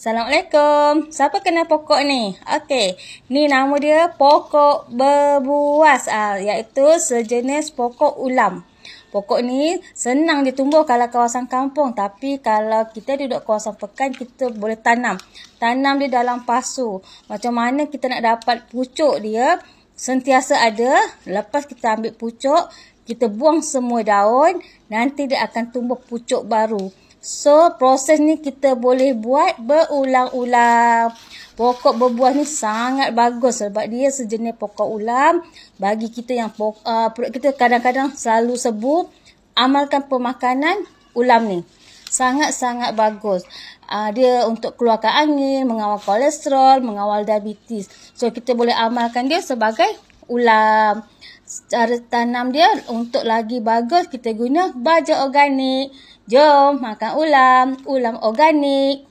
Assalamualaikum. Siapa kenal pokok ni? Okey. Ni nama dia pokok berbuas. Ah, iaitu sejenis pokok ulam. Pokok ni senang ditumbuh kalau kawasan kampung. Tapi kalau kita duduk kawasan pekan, kita boleh tanam. Tanam dia dalam pasu. Macam mana kita nak dapat pucuk dia? Sentiasa ada. Lepas kita ambil pucuk, kita buang semua daun. Nanti dia akan tumbuh pucuk baru. So proses ni kita boleh buat berulang-ulang. Pokok berbuah ni sangat bagus sebab dia sejenis pokok ulam. Bagi kita yang perut uh, kita kadang-kadang selalu sebu. Amalkan pemakanan ulam ni. Sangat-sangat bagus. Uh, dia untuk keluarkan angin, mengawal kolesterol, mengawal diabetes. So kita boleh amalkan dia sebagai ulam cara tanam dia untuk lagi bagus kita guna baja organik jom makan ulam ulam organik